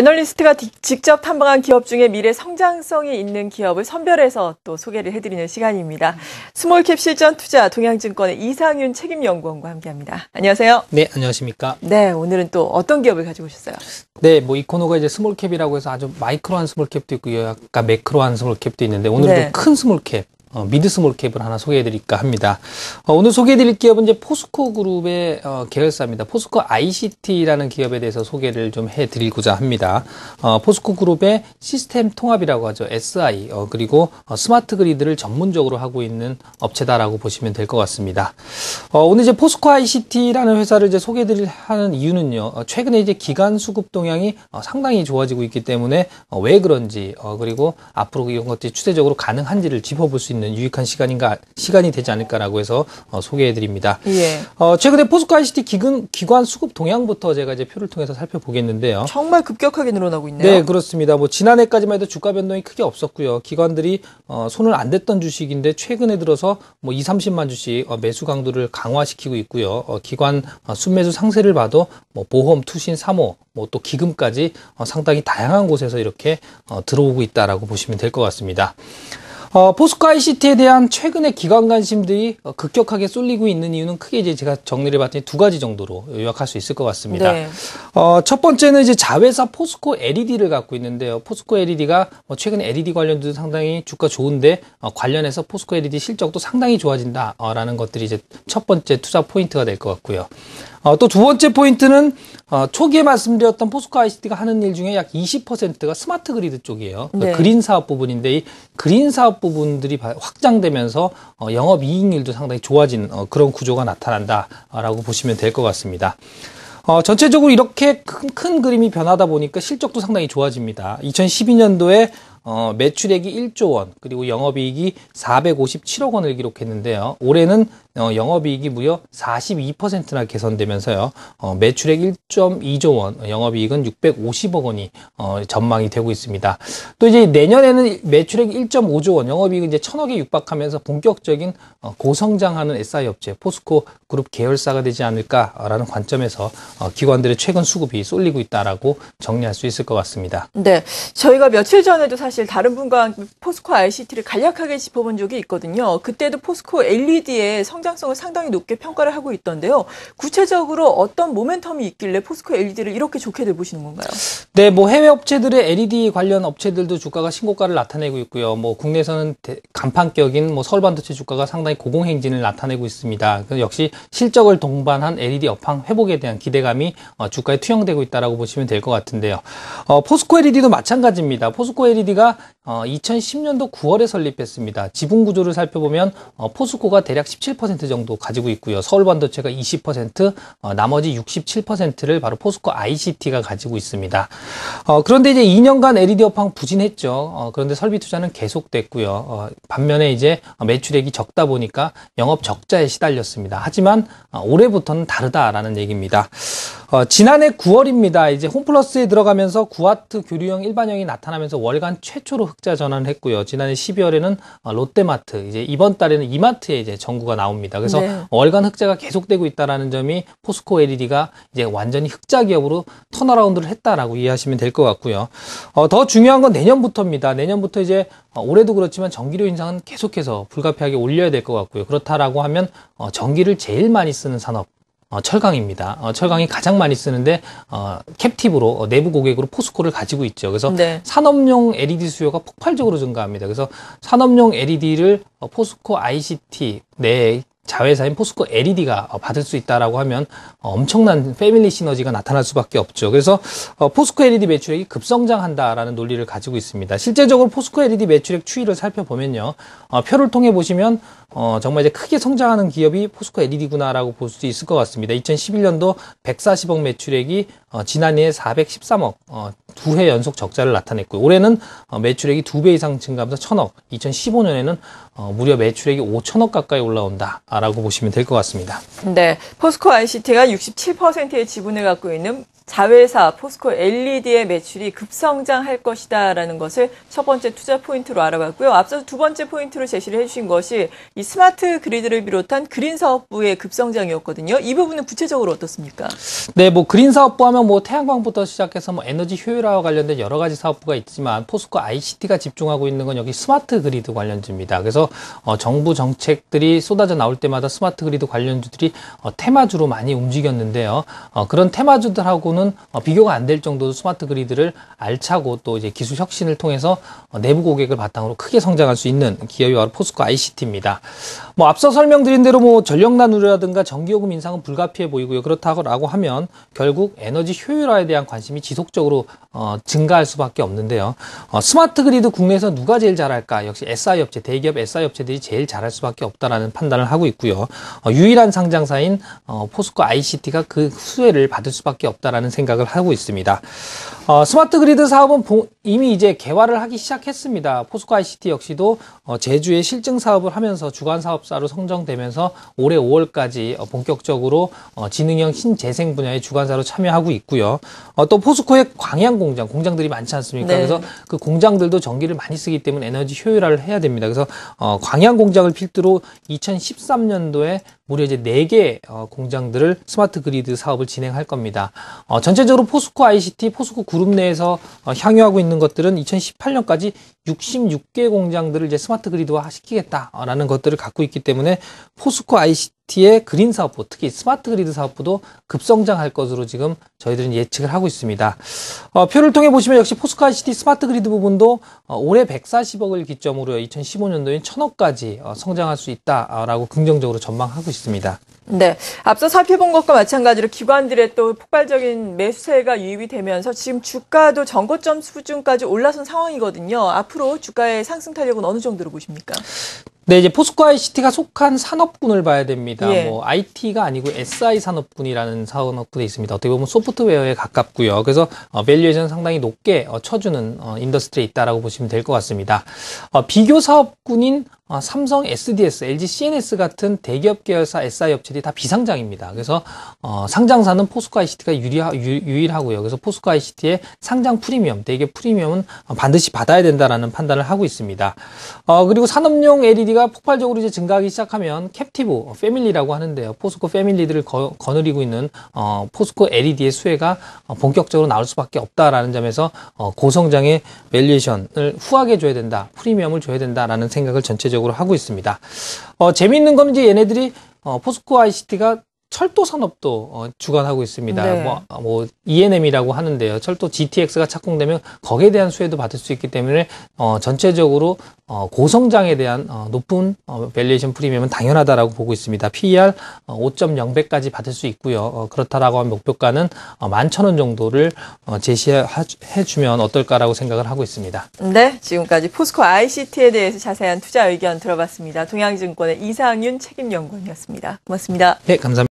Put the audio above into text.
애널리스트가 직접 탐방한 기업 중에 미래 성장성이 있는 기업을 선별해서 또 소개를 해드리는 시간입니다. 스몰캡 실전 투자 동양증권의 이상윤 책임연구원과 함께합니다. 안녕하세요. 네, 안녕하십니까. 네, 오늘은 또 어떤 기업을 가지고 오셨어요? 네, 뭐이 코너가 이제 스몰캡이라고 해서 아주 마이크로한 스몰캡도 있고 약간 매크로한 스몰캡도 있는데 오늘도 네. 큰 스몰캡 어, 미드 스몰 캡을 하나 소개해드릴까 합니다. 어, 오늘 소개해드릴 기업은 이제 포스코 그룹의 어, 계열사입니다. 포스코 ICT라는 기업에 대해서 소개를 좀 해드리고자 합니다. 어, 포스코 그룹의 시스템 통합이라고 하죠. SI 어, 그리고 어, 스마트 그리드를 전문적으로 하고 있는 업체다라고 보시면 될 것 같습니다. 어, 오늘 이제 포스코 ICT라는 회사를 이제 소개드릴 하는 이유는요. 어, 최근에 이제 기간 수급 동향이 어, 상당히 좋아지고 있기 때문에 어, 왜 그런지 어, 그리고 앞으로 이런 것들이 추세적으로 가능한지를 짚어볼 수 있는 유익한 시간인가 시간이 되지 않을까라고 해서 어, 소개해드립니다. 예. 어, 최근에 포스코 ICT 기근, 기관 수급 동향부터 제가 이제 표를 통해서 살펴보겠는데요. 정말 급격하게 늘어나고 있네요. 네, 그렇습니다. 뭐 지난해까지만 해도 주가 변동이 크게 없었고요. 기관들이 어, 손을 안 댔던 주식인데 최근에 들어서 뭐 2, 30만 주씩 어, 매수 강도를 강화시키고 있고요. 어, 기관 어, 순매수 상세를 봐도 뭐 보험, 투신, 사모, 뭐또 기금까지 어, 상당히 다양한 곳에서 이렇게 들어오고 있다라고 보시면 될 것 같습니다. 어, 포스카이 시티에 대한 최근의 기관 관심들이 어, 급격하게 쏠리고 있는 이유는 크게 이제 제가 정리를 봤더니두 가지 정도로 요약할 수 있을 것 같습니다. 네. 어, 첫 번째는 이제 자회사 포스코 LED를 갖고 있는데요. 포스코 LED가 뭐 최근 LED 관련도 상당히 주가 좋은데 어, 관련해서 포스코 LED 실적도 상당히 좋아진다라는 것들이 이제 첫 번째 투자 포인트가 될 것 같고요. 어, 또 두 번째 포인트는 어, 초기에 말씀드렸던 포스코 ICT가 하는 일 중에 약 20%가 스마트 그리드 쪽이에요. 그 네. 그린 사업 부분인데 이 그린 사업 부분들이 확장되면서 어, 영업 이익률도 상당히 좋아진 어, 그런 구조가 나타난다라고 보시면 될 것 같습니다. 어, 전체적으로 이렇게 큰, 큰 그림이 변하다 보니까 실적도 상당히 좋아집니다. 2012년도에 어, 매출액이 1조 원, 그리고 영업이익이 457억 원을 기록했는데요. 올해는 어, 영업이익이 무려 42%나 개선되면서요. 어, 매출액 1.2조 원, 영업이익은 650억 원이 어, 전망이 되고 있습니다. 또 이제 내년에는 매출액 1.5조 원, 영업이익은 이제 천억에 육박하면서 본격적인 어, 고성장하는 SI 업체 포스코 그룹 계열사가 되지 않을까라는 관점에서 어, 기관들의 최근 수급이 쏠리고 있다라고 정리할 수 있을 것 같습니다. 네, 저희가 며칠 전에도 사실 다른 분과 포스코 ICT를 간략하게 짚어본 적이 있거든요. 그때도 포스코 LED의 성 성장성을 상당히 높게 평가를 하고 있던데요. 구체적으로 어떤 모멘텀이 있길래 포스코 LED를 이렇게 좋게 내보시는 건가요? 네, 뭐 해외 업체들의 LED 관련 업체들도 주가가 신고가를 나타내고 있고요. 뭐 국내에서는 간판격인 뭐 서울반도체 주가가 상당히 고공행진을 나타내고 있습니다. 그 역시 실적을 동반한 LED 업황 회복에 대한 기대감이 어, 주가에 투영되고 있다라고 보시면 될 것 같은데요. 어, 포스코 LED도 마찬가지입니다. 포스코 LED가 2010년도 어, 9월에 설립했습니다. 지분 구조를 살펴보면 어, 포스코가 대략 17% 정도 가지고 있고요. 서울반도체가 20%, 어, 나머지 67%를 바로 포스코 ICT가 가지고 있습니다. 그런데 이제 2년간 에리디어팡 부진했죠. 그런데 설비 투자는 계속됐고요. 반면에 이제 매출액이 적다 보니까 영업 적자에 시달렸습니다. 하지만 올해부터는 다르다라는 얘기입니다. 어, 지난해 9월입니다. 이제 홈플러스에 들어가면서 구와트 교류형 일반형이 나타나면서 월간 최초로 흑자 전환을 했고요. 지난해 12월에는 어, 롯데마트, 이제 이번 달에는 이마트에 이제 정구가 나옵니다. 그래서 네. 월간 흑자가 계속되고 있다는 점이 포스코 LED가 이제 완전히 흑자 기업으로 턴어라운드를 했다라고 이해하시면 될 것 같고요. 어, 더 중요한 건 내년부터입니다. 내년부터 이제 어, 올해도 그렇지만 전기료 인상은 계속해서 불가피하게 올려야 될 것 같고요. 그렇다라고 하면 어, 전기를 제일 많이 쓰는 산업 어, 철강입니다. 어, 철강이 가장 많이 쓰는데 어, 캡티브로 어, 내부 고객으로 포스코를 가지고 있죠. 그래서 네. 산업용 LED 수요가 폭발적으로 증가합니다. 그래서 산업용 LED를 어, 포스코 ICT 내 자회사인 포스코 LED가 어, 받을 수 있다라고 하면 어, 엄청난 패밀리 시너지가 나타날 수밖에 없죠. 그래서 어, 포스코 LED 매출액이 급성장한다라는 논리를 가지고 있습니다. 실제적으로 포스코 LED 매출액 추이를 살펴보면요, 표를 통해 보시면 정말 이제 크게 성장하는 기업이 포스코 LED구나라고 볼 수 있을 것 같습니다. 2011년도 140억 매출액이 지난해 413억, 두해 연속 적자를 나타냈고 올해는 어, 매출액이 두 배 이상 증가하면서 천억, 2015년에는 어, 무려 매출액이 5천억 가까이 올라온다라고 보시면 될 것 같습니다. 네, 포스코 ICT가 67%의 지분을 갖고 있는 자회사 포스코 LED의 매출이 급성장할 것이다라는 것을 첫 번째 투자 포인트로 알아봤고요. 앞서서 두 번째 포인트로 제시를 해주신 것이 이 스마트 그리드를 비롯한 그린 사업부의 급성장이었거든요. 이 부분은 구체적으로 어떻습니까? 네, 뭐 그린 사업부 하면 뭐 태양광부터 시작해서 뭐 에너지 효율화와 관련된 여러 가지 사업부가 있지만 포스코 ICT가 집중하고 있는 건 여기 스마트 그리드 관련주입니다. 그래서 어, 정부 정책들이 쏟아져 나올 때마다 스마트 그리드 관련주들이 어, 테마주로 많이 움직였는데요. 어, 그런 테마주들하고는 정는 어, 비교가 안 될 정도로 스마트 그리드를 알차고 또 이제 기술 혁신을 통해서 내부 고객을 바탕으로 크게 성장할 수 있는 기업이 바로 포스코 ICT입니다. 뭐 앞서 설명드린 대로 뭐 전력 난 나누라든가 전기요금 인상은 불가피해 보이고요. 그렇다고 하면 결국 에너지 효율화에 대한 관심이 지속적으로 어, 증가할 수밖에 없는데요. 어, 스마트 그리드 국내에서 누가 제일 잘할까? 역시 SI 업체, 대기업 SI 업체들이 제일 잘할 수밖에 없다라는 판단을 하고 있고요. 어, 유일한 상장사인 어, 포스코 ICT가 그 수혜를 받을 수밖에 없다라는 생각을 하고 있습니다. 어, 스마트 그리드 사업은 이미 이제 개화를 하기 시작했습니다. 포스코 ICT 역시도 어, 제주의 실증 사업을 하면서 주간 사업사로 성정되면서 올해 5월까지 어, 본격적으로 어, 지능형 신재생 분야의 주간사로 참여하고 있고요. 또 포스코의 광양 공장, 공장들이 많지 않습니까? 네. 그래서 그 공장들도 전기를 많이 쓰기 때문에 에너지 효율화를 해야 됩니다. 그래서 광양 공장을 필두로 2013년도에 무려 이제 4개 공장들을 스마트 그리드 사업을 진행할 겁니다. 전체적으로 포스코 ICT, 포스코 그룹 내에서 향유하고 있는 있는 것들은 2018년까지 66개 공장들을 이제 스마트 그리드화 시키겠다라는 것들을 갖고 있기 때문에 포스코 ICT의 그린 사업부, 특히 스마트 그리드 사업부도 급성장할 것으로 지금 저희들은 예측을 하고 있습니다. 어, 표를 통해 보시면 역시 포스코 ICT 스마트 그리드 부분도 어, 올해 140억을 기점으로 2015년도인 1000억까지 어, 성장할 수 있다라고 긍정적으로 전망하고 있습니다. 네. 앞서 살펴본 것과 마찬가지로 기관들의 또 폭발적인 매수세가 유입이 되면서 지금 주가도 전고점 수준까지 올라선 상황이거든요. 앞으로 주가의 상승 탄력은 어느 정도로 보십니까? 네, 이제 포스코 ICT가 속한 산업군을 봐야 됩니다. 예. 뭐 IT가 아니고 SI 산업군이라는 산업군에 있습니다. 어떻게 보면 소프트웨어에 가깝고요. 그래서 어, 밸류에이션 상당히 높게 어, 쳐주는 어, 인더스트리에 있다라고 보시면 될 것 같습니다. 어, 비교 사업군인 아, 삼성 SDS, LG CNS 같은 대기업 계열사 SI 업체들이 다 비상장입니다. 그래서 어, 상장사는 포스코 ICT가 유리하, 유, 일하고요 그래서 포스코 ICT의 상장 프리미엄, 대기업 프리미엄은 반드시 받아야 된다라는 판단을 하고 있습니다. 어, 그리고 산업용 LED가 폭발적으로 이제 증가하기 시작하면 캡티브 어, 패밀리라고 하는데요. 포스코 패밀리들을 거, 거느리고 있는 어, 포스코 LED의 수혜가 어, 본격적으로 나올 수밖에 없다라는 점에서 어, 고성장의 밸리에이션을 후하게 줘야 된다, 프리미엄을 줘야 된다라는 생각을 전체적으로 전반적으로 하고 있습니다. 어, 재미있는 건 이제 얘네들이 어, 포스코 ICT가 철도 산업도 어, 주관하고 있습니다. 네. 뭐, 아, 뭐 ENM이라고 하는데요. 철도 GTX가 착공되면 거기에 대한 수혜도 받을 수 있기 때문에 어, 전체적으로 어, 고성장에 대한 어, 높은 어, 밸리에이션 프리미엄은 당연하다라고 보고 있습니다. PER 어, 5.0배까지 받을 수 있고요. 어, 그렇다라고 한 목표가는 어, 11,000원 정도를 어, 제시해 주면 어떨까라고 생각을 하고 있습니다. 네, 지금까지 포스코 ICT에 대해서 자세한 투자 의견 들어봤습니다. 동양증권의 이상윤 책임연구원이었습니다. 고맙습니다. 네, 감사합니다.